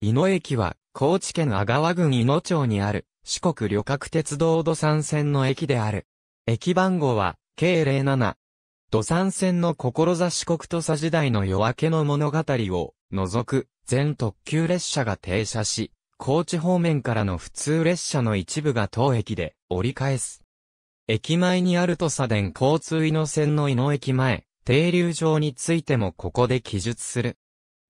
伊野駅は、高知県阿川郡伊野町にある、四国旅客鉄道土産線の駅である。駅番号は、K07。土産線の志国土佐時代の夜明けの物語を、除く、全特急列車が停車し、高知方面からの普通列車の一部が当駅で折り返す。駅前にある土佐電交通伊野線の伊野駅前、停留場についてもここで記述する。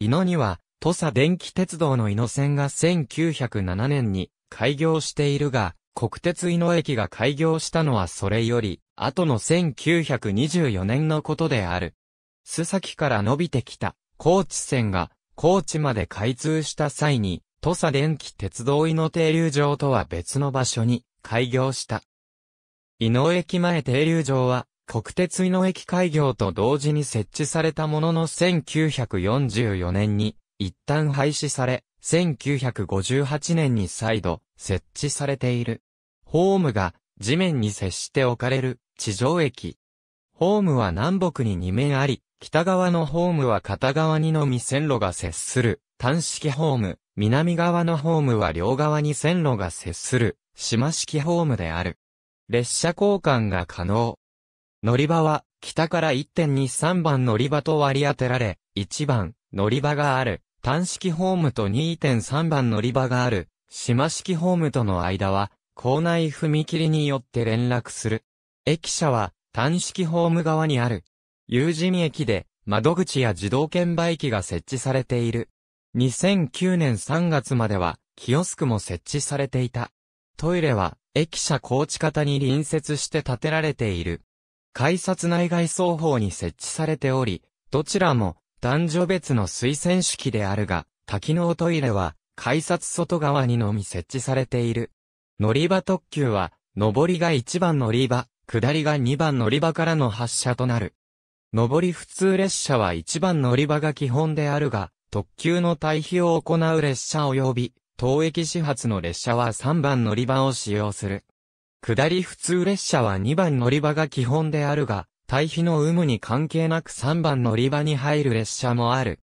伊野には土佐電気鉄道の井野線が1907年に開業しているが、国鉄井野駅が開業したのはそれより、後の1924年のことである。須崎から伸びてきた、高知線が、高知まで開通した際に、土佐電気鉄道井野停留場とは別の場所に開業した。井野駅前停留場は、国鉄井野駅開業と同時に設置されたものの1944年に一旦廃止され、1958年に再度設置されている。ホームが地面に接して置かれる地上駅。ホームは南北に2面あり、北側のホームは片側にのみ線路が接する単式ホーム、南側のホームは両側に線路が接する島式ホームである。列車交換が可能。乗り場は北から1.23番乗り場と割り当てられ、1番乗り場がある。単式ホームと2.3番乗り場がある、島式ホームとの間は、校内踏切によって連絡する。駅舎は、単式ホーム側にある。友人駅で、窓口や自動券売機が設置されている。2009年3月までは、キオスクも設置されていた。トイレは、駅舎高地方に隣接して建てられている。改札内外双方に設置されており、どちらも男女別の推薦式であるが、多機能トイレは、改札外側にのみ設置されている。乗り場特急は、上りが1番乗り場、下りが2番乗り場からの発車となる。上り普通列車は1番乗り場が基本であるが、特急の退避を行う列車及び、当駅始発の列車は3番乗り場を使用する。下り普通列車は2番乗り場が基本であるが、対比の有無に関係なく3番乗り場に入る列車もある。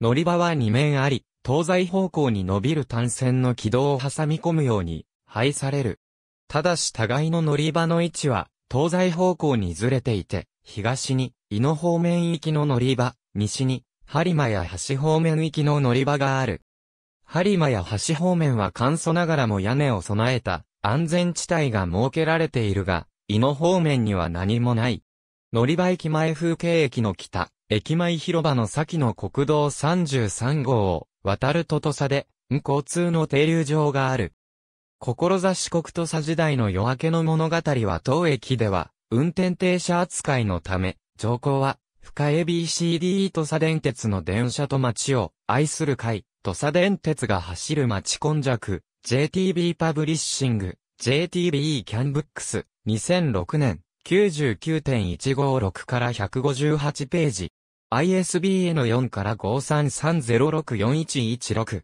乗り場は2面あり、東西方向に伸びる単線の軌道を挟み込むように、配される。ただし互いの乗り場の位置は、東西方向にずれていて、東に、井野方面行きの乗り場、西に、播磨や橋方面行きの乗り場がある。播磨や橋方面は簡素ながらも屋根を備えた、安全地帯が設けられているが、井野方面には何もない。乗り場駅前風景駅の北、駅前広場の先の国道33号を渡るとと佐で、交通の停留場がある。志国と佐時代の夜明けの物語は当駅では、運転停車扱いのため、乗降は、深江 BCD と佐電鉄の電車と街を愛する会、と佐電鉄が走る街今弱、JTB パブリッシング、JTB キャンブックス、2006年。99.156から158ページ。ISBN 4から5330641116。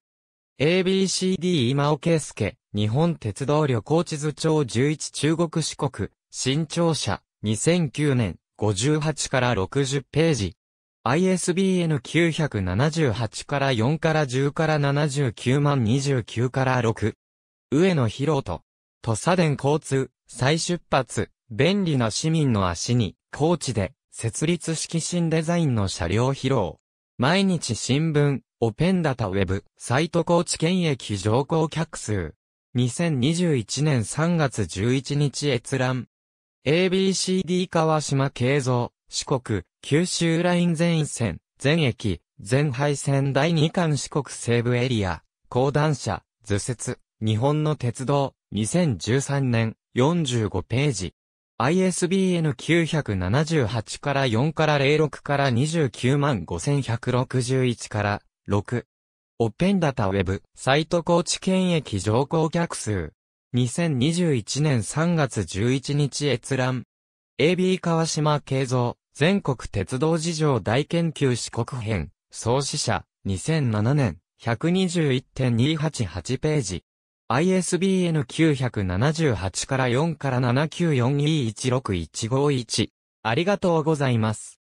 ABCD 今尾圭介、日本鉄道旅行地図帳11中国四国、新庁舎2009年、58から60ページ。ISBN 978から4から10から79万29から6。上野博人。土佐伝交通、再出発。便利な市民の足に、高知で、設立式新デザインの車両披露。毎日新聞、オペンダタウェブ、サイト高知県駅乗降客数。2021年3月11日閲覧。ABCD 川島慶三、四国、九州ライン全線、全駅、全廃線第2巻四国西部エリア、高段車、図説、日本の鉄道、2013年、45ページ。ISBN 978から4から06から29万5161から6。オッペンダタウェブ、サイト高知県駅乗降客数。2021年3月11日閲覧。AB 川島慶三、全国鉄道事情大研究四国編、創始者、2007年、121.288ページ。ISBN 978から4から 794E16151。ありがとうございます。